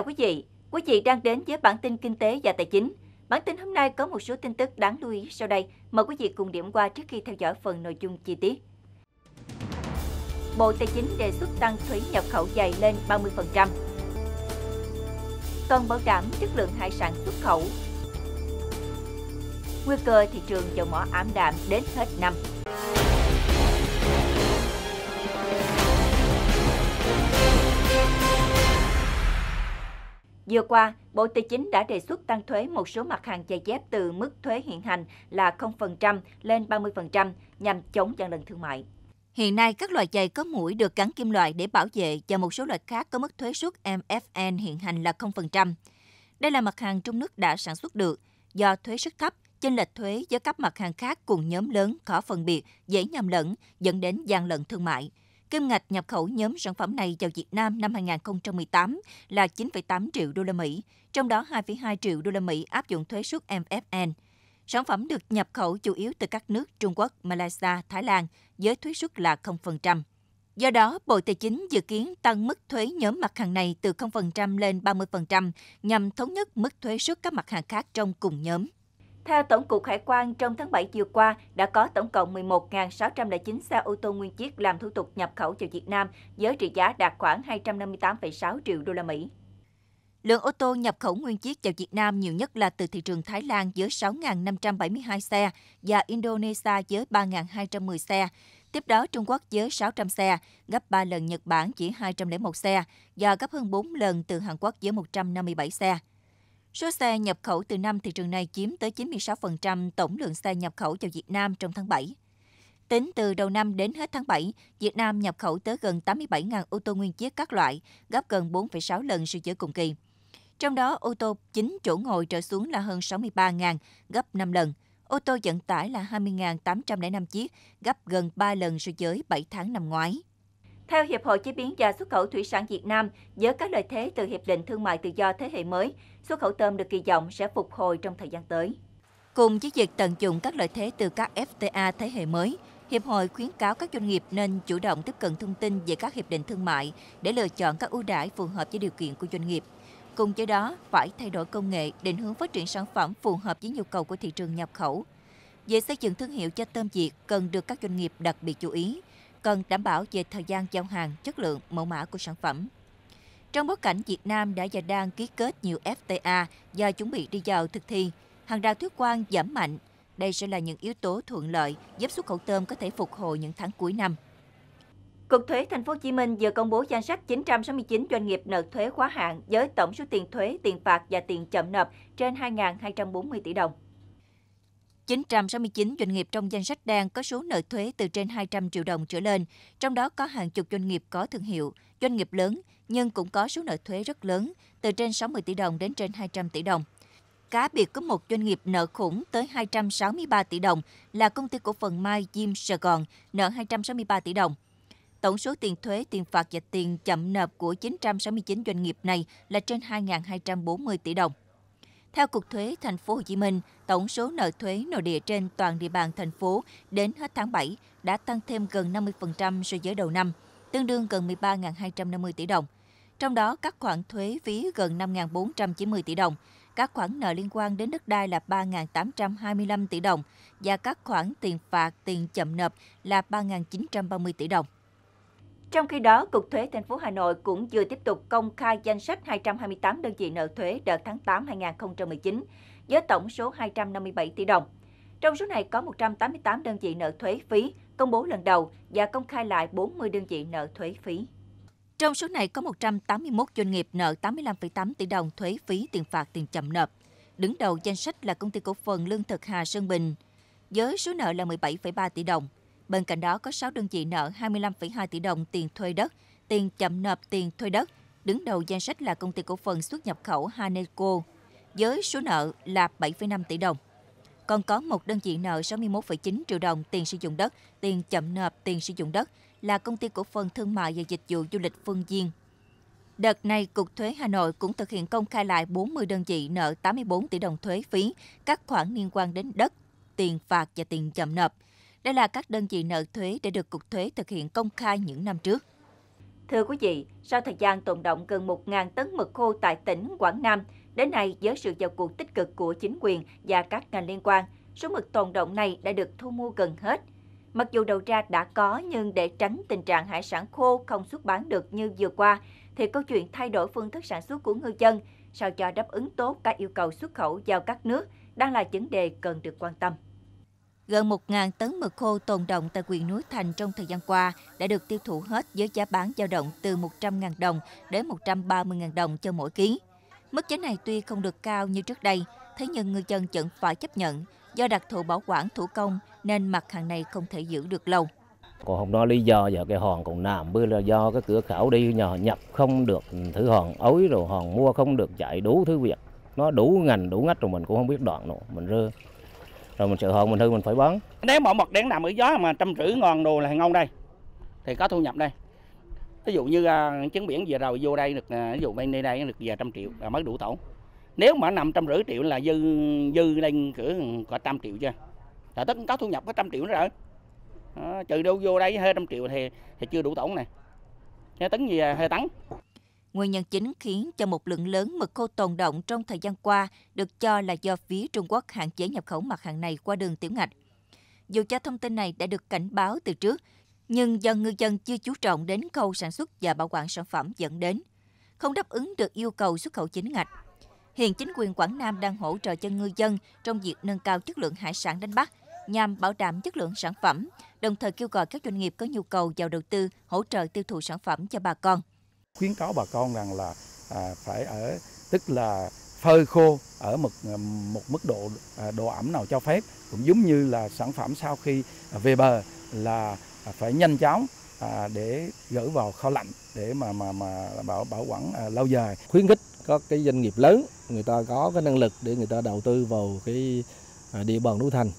chào quý vị. Quý vị đang đến với bản tin kinh tế và tài chính. Bản tin hôm nay có một số tin tức đáng lưu ý sau đây. Mời quý vị cùng điểm qua trước khi theo dõi phần nội dung chi tiết. Bộ Tài chính đề xuất tăng thuế nhập khẩu dày lên 30%. Cần bảo đảm chất lượng hải sản xuất khẩu. Nguy cơ thị trường dầu mỏ ảm đạm đến hết năm. Vừa qua, Bộ Tài chính đã đề xuất tăng thuế một số mặt hàng giày dép từ mức thuế hiện hành là 0% lên 30% nhằm chống gian lận thương mại. Hiện nay, các loại giày có mũi được gắn kim loại để bảo vệ và một số loại khác có mức thuế suất MFN hiện hành là 0%. Đây là mặt hàng trong nước đã sản xuất được. Do thuế suất thấp, chênh lệch thuế giữa các mặt hàng khác cùng nhóm lớn khó phân biệt, dễ nhầm lẫn, dẫn đến gian lận thương mại. Kim ngạch nhập khẩu nhóm sản phẩm này vào Việt Nam năm 2018 là 9,8 triệu đô la Mỹ, trong đó 2,2 triệu đô la Mỹ áp dụng thuế suất MFN. Sản phẩm được nhập khẩu chủ yếu từ các nước Trung Quốc, Malaysia, Thái Lan với thuế suất là 0%. Do đó, Bộ Tài chính dự kiến tăng mức thuế nhóm mặt hàng này từ 0% lên 30% nhằm thống nhất mức thuế suất các mặt hàng khác trong cùng nhóm. Theo Tổng cục Hải quan, trong tháng 7 vừa qua đã có tổng cộng 11.609 xe ô tô nguyên chiếc làm thủ tục nhập khẩu vào Việt Nam với trị giá đạt khoảng 258,6 triệu đô la Mỹ. Lượng ô tô nhập khẩu nguyên chiếc vào Việt Nam nhiều nhất là từ thị trường Thái Lan với 6.572 xe và Indonesia với 3.210 xe. Tiếp đó, Trung Quốc với 600 xe, gấp 3 lần Nhật Bản chỉ 201 xe và gấp hơn 4 lần từ Hàn Quốc với 157 xe. Số xe nhập khẩu từ năm thị trường này chiếm tới 96% tổng lượng xe nhập khẩu vào Việt Nam trong tháng 7. Tính từ đầu năm đến hết tháng 7, Việt Nam nhập khẩu tới gần 87.000 ô tô nguyên chiếc các loại, gấp gần 4,6 lần so với cùng kỳ. Trong đó, ô tô 9 chỗ ngồi trở xuống là hơn 63.000, gấp 5 lần. Ô tô vận tải là 20.805 chiếc, gấp gần 3 lần so với 7 tháng năm ngoái. Theo Hiệp hội Chế biến và Xuất khẩu Thủy sản Việt Nam, với các lợi thế từ Hiệp định Thương mại Tự do thế hệ mới, xuất khẩu tôm được kỳ vọng sẽ phục hồi trong thời gian tới. Cùng với việc tận dụng các lợi thế từ các FTA thế hệ mới, Hiệp hội khuyến cáo các doanh nghiệp nên chủ động tiếp cận thông tin về các hiệp định thương mại để lựa chọn các ưu đãi phù hợp với điều kiện của doanh nghiệp. Cùng với đó, phải thay đổi công nghệ, định hướng phát triển sản phẩm phù hợp với nhu cầu của thị trường nhập khẩu. Về xây dựng thương hiệu cho tôm Việt cần được các doanh nghiệp đặc biệt chú ý, cần đảm bảo về thời gian giao hàng, chất lượng, mẫu mã của sản phẩm. Trong bối cảnh Việt Nam đã và đang ký kết nhiều FTA và chuẩn bị đi vào thực thi, hàng rào thuế quan giảm mạnh. Đây sẽ là những yếu tố thuận lợi giúp xuất khẩu tôm có thể phục hồi những tháng cuối năm. Cục thuế Thành phố Hồ Chí Minh vừa công bố danh sách 969 doanh nghiệp nợ thuế quá hạn với tổng số tiền thuế, tiền phạt và tiền chậm nộp trên 2.240 tỷ đồng. 969 doanh nghiệp trong danh sách đang có số nợ thuế từ trên 200 triệu đồng trở lên, trong đó có hàng chục doanh nghiệp có thương hiệu, doanh nghiệp lớn nhưng cũng có số nợ thuế rất lớn, từ trên 60 tỷ đồng đến trên 200 tỷ đồng. Cá biệt có một doanh nghiệp nợ khủng tới 263 tỷ đồng là công ty cổ phần Mai Diêm Sài Gòn nợ 263 tỷ đồng. Tổng số tiền thuế, tiền phạt và tiền chậm nộp của 969 doanh nghiệp này là trên 2.240 tỷ đồng. Theo Cục Thuế Thành phố Hồ Chí Minh, tổng số nợ thuế nội địa trên toàn địa bàn thành phố đến hết tháng 7 đã tăng thêm gần 50% so với đầu năm, tương đương gần 13.250 tỷ đồng. Trong đó, các khoản thuế phí gần 5.490 tỷ đồng, các khoản nợ liên quan đến đất đai là 3.825 tỷ đồng và các khoản tiền phạt tiền chậm nộp là 3.930 tỷ đồng. Trong khi đó, Cục Thuế thành phố Hà Nội cũng vừa tiếp tục công khai danh sách 228 đơn vị nợ thuế đợt tháng 8 2019 với tổng số 257 tỷ đồng. Trong số này có 188 đơn vị nợ thuế phí công bố lần đầu và công khai lại 40 đơn vị nợ thuế phí. Trong số này có 181 doanh nghiệp nợ 85,8 tỷ đồng thuế phí tiền phạt tiền chậm nộp. Đứng đầu danh sách là công ty cổ phần Lương thực Hà Sơn Bình với số nợ là 17,3 tỷ đồng, Bên cạnh đó có 6 đơn vị nợ 25,2 tỷ đồng tiền thuê đất, tiền chậm nộp tiền thuê đất. Đứng đầu danh sách là công ty cổ phần xuất nhập khẩu Haneco với số nợ là 7,5 tỷ đồng. Còn có một đơn vị nợ 61,9 triệu đồng tiền sử dụng đất, tiền chậm nộp tiền sử dụng đất là công ty cổ phần thương mại và dịch vụ du lịch Phương Diên. Đợt này, Cục Thuế Hà Nội cũng thực hiện công khai lại 40 đơn vị nợ 84 tỷ đồng thuế phí, các khoản liên quan đến đất, tiền phạt và tiền chậm nộp. Đây là các đơn vị nợ thuế để được Cục Thuế thực hiện công khai những năm trước. Thưa quý vị, sau thời gian tồn động gần 1.000 tấn mực khô tại tỉnh Quảng Nam, đến nay với sự vào cuộc tích cực của chính quyền và các ngành liên quan, số mực tồn động này đã được thu mua gần hết. Mặc dù đầu ra đã có nhưng để tránh tình trạng hải sản khô không xuất bán được như vừa qua, thì câu chuyện thay đổi phương thức sản xuất của ngư dân sao cho đáp ứng tốt các yêu cầu xuất khẩu vào các nước đang là vấn đề cần được quan tâm. Gần 1.000 tấn mực khô tồn động tại quyền Núi Thành trong thời gian qua đã được tiêu thụ hết với giá bán dao động từ 100.000 đồng đến 130.000 đồng cho mỗi ký. Mức giá này tuy không được cao như trước đây, thế nhưng người dân vẫn phải chấp nhận do đặc thù bảo quản thủ công nên mặt hàng này không thể giữ được lâu. Còn không đó lý do giờ cái hòn còn nằm bữa là do cái cửa khẩu đi nhờ nhập không được thứ hòn ối rồi hòn mua không được chạy đủ thứ việc nó đủ ngành đủ ngách rồi mình cũng không biết đoạn nữa mình rơi rồi mình sợ hồn mình hư mình phải bón nếu bỏ mật đen nằm ở gió mà trăm rưỡi ngon đồ là ngon đây thì có thu nhập đây ví dụ như uh, biển về rồi vô đây được à, ví dụ bên đây đây được vài trăm triệu là mới đủ tổ nếu mà nằm trăm rưỡi triệu là dư dư lên cửa có trăm triệu chưa là tất có thu nhập có trăm triệu nữa rồi trừ đâu vô đây hai trăm triệu thì thì chưa đủ tổng này hai tấn gì à, hơi tấn Nguyên nhân chính khiến cho một lượng lớn mực khô tồn động trong thời gian qua được cho là do phía Trung Quốc hạn chế nhập khẩu mặt hàng này qua đường tiểu ngạch. Dù cho thông tin này đã được cảnh báo từ trước, nhưng do ngư dân chưa chú trọng đến khâu sản xuất và bảo quản sản phẩm dẫn đến không đáp ứng được yêu cầu xuất khẩu chính ngạch. Hiện chính quyền Quảng Nam đang hỗ trợ cho ngư dân trong việc nâng cao chất lượng hải sản đánh bắt nhằm bảo đảm chất lượng sản phẩm, đồng thời kêu gọi các doanh nghiệp có nhu cầu vào đầu tư hỗ trợ tiêu thụ sản phẩm cho bà con khuyến cáo bà con rằng là à, phải ở tức là phơi khô ở một à, một mức độ à, độ ẩm nào cho phép cũng giống như là sản phẩm sau khi về bờ là phải nhanh chóng à, để gửi vào kho lạnh để mà mà mà bảo bảo quản à, lâu dài khuyến khích các cái doanh nghiệp lớn người ta có cái năng lực để người ta đầu tư vào cái à, địa bàn núi thành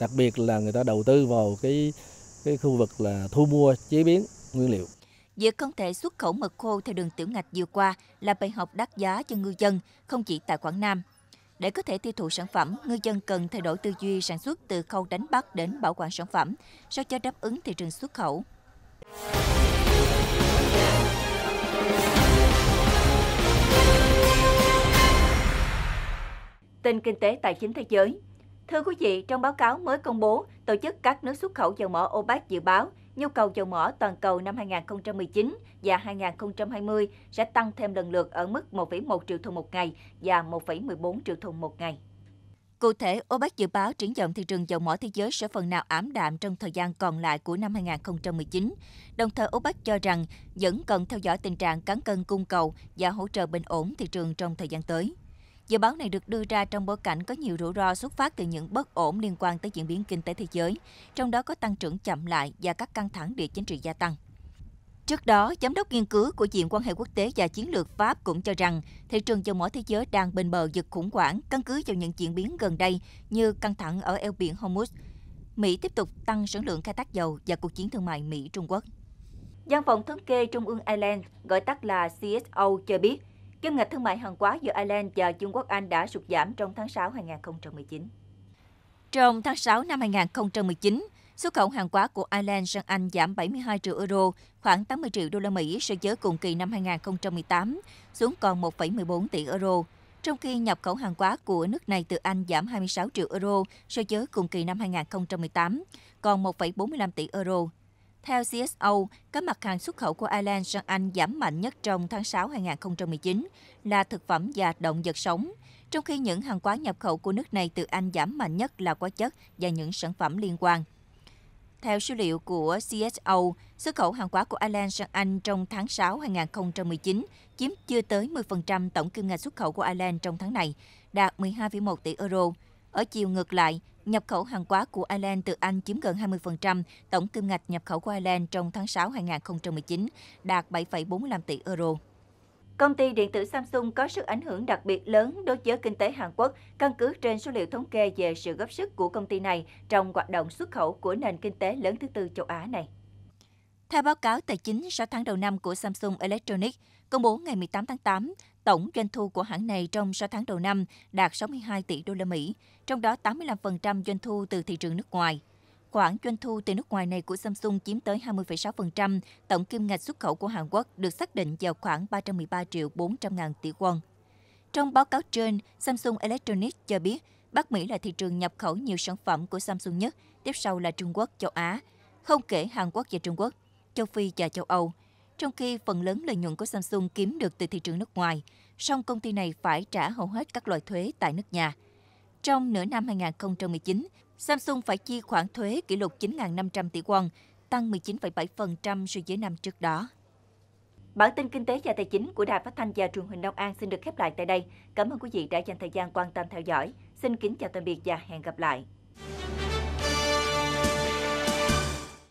đặc biệt là người ta đầu tư vào cái cái khu vực là thu mua chế biến nguyên liệu Việc không thể xuất khẩu mực khô theo đường tiểu ngạch vừa qua là bài học đắt giá cho ngư dân, không chỉ tại Quảng Nam. Để có thể tiêu thụ sản phẩm, ngư dân cần thay đổi tư duy sản xuất từ khâu đánh bắt đến bảo quản sản phẩm, sao cho đáp ứng thị trường xuất khẩu. Tin kinh tế tài chính thế giới Thưa quý vị, trong báo cáo mới công bố, Tổ chức các nước xuất khẩu dầu mỏ OPEC dự báo nhu cầu dầu mỏ toàn cầu năm 2019 và 2020 sẽ tăng thêm lần lượt ở mức 1,1 triệu thùng một ngày và 1,14 triệu thùng một ngày. Cụ thể, OPEC dự báo triển vọng thị trường dầu mỏ thế giới sẽ phần nào ảm đạm trong thời gian còn lại của năm 2019. Đồng thời, OPEC cho rằng vẫn cần theo dõi tình trạng cán cân cung cầu và hỗ trợ bình ổn thị trường trong thời gian tới. Dự báo này được đưa ra trong bối cảnh có nhiều rủi ro xuất phát từ những bất ổn liên quan tới diễn biến kinh tế thế giới, trong đó có tăng trưởng chậm lại và các căng thẳng địa chính trị gia tăng. Trước đó, giám đốc nghiên cứu của Viện quan hệ quốc tế và chiến lược Pháp cũng cho rằng thị trường dầu mỏ thế giới đang bên bờ vực khủng hoảng căn cứ vào những diễn biến gần đây như căng thẳng ở eo biển Hormuz. Mỹ tiếp tục tăng sản lượng khai thác dầu và cuộc chiến thương mại Mỹ-Trung Quốc. Văn phòng thống kê Trung ương Ireland, gọi tắt là CSO, cho biết Kim ngạch thương mại hàng hóa giữa Ireland và Vương quốc Anh đã sụt giảm trong tháng 6 2019. Trong tháng 6 năm 2019, xuất khẩu hàng hóa của Ireland sang Anh giảm 72 triệu euro, khoảng 80 triệu đô la Mỹ so với cùng kỳ năm 2018, xuống còn 1,14 tỷ euro. Trong khi nhập khẩu hàng hóa của nước này từ Anh giảm 26 triệu euro so với cùng kỳ năm 2018, còn 1,45 tỷ euro. Theo CSO, các mặt hàng xuất khẩu của Ireland sang Anh giảm mạnh nhất trong tháng 6 2019 là thực phẩm và động vật sống, trong khi những hàng hóa nhập khẩu của nước này từ Anh giảm mạnh nhất là hóa chất và những sản phẩm liên quan. Theo số liệu của CSO, xuất khẩu hàng hóa của Ireland sang Anh trong tháng 6 2019 chiếm chưa tới 10% tổng kim ngạch xuất khẩu của Ireland trong tháng này, đạt 12,1 tỷ euro. Ở chiều ngược lại, nhập khẩu hàng hóa của Ireland từ Anh chiếm gần 20%, tổng kim ngạch nhập khẩu của Ireland trong tháng 6 2019 đạt 7,45 tỷ euro. Công ty điện tử Samsung có sức ảnh hưởng đặc biệt lớn đối với kinh tế Hàn Quốc, căn cứ trên số liệu thống kê về sự góp sức của công ty này trong hoạt động xuất khẩu của nền kinh tế lớn thứ tư châu Á này. Theo báo cáo tài chính 6 tháng đầu năm của Samsung Electronics, công bố ngày 18 tháng 8, Tổng doanh thu của hãng này trong 6 tháng đầu năm đạt 62 tỷ đô la Mỹ, trong đó 85% doanh thu từ thị trường nước ngoài. Khoản doanh thu từ nước ngoài này của Samsung chiếm tới 20,6%, tổng kim ngạch xuất khẩu của Hàn Quốc được xác định vào khoảng 313 triệu 400 ngàn tỷ won. Trong báo cáo trên, Samsung Electronics cho biết Bắc Mỹ là thị trường nhập khẩu nhiều sản phẩm của Samsung nhất, tiếp sau là Trung Quốc, châu Á, không kể Hàn Quốc và Trung Quốc, châu Phi và châu Âu – trong khi phần lớn lợi nhuận của Samsung kiếm được từ thị trường nước ngoài, song công ty này phải trả hầu hết các loại thuế tại nước nhà. Trong nửa năm 2019, Samsung phải chi khoản thuế kỷ lục 9.500 tỷ won, tăng 19,7% so với năm trước đó. Bản tin kinh tế và tài chính của Đài Phát thanh và Truyền hình Đông An xin được khép lại tại đây. Cảm ơn quý vị đã dành thời gian quan tâm theo dõi. Xin kính chào tạm biệt và hẹn gặp lại.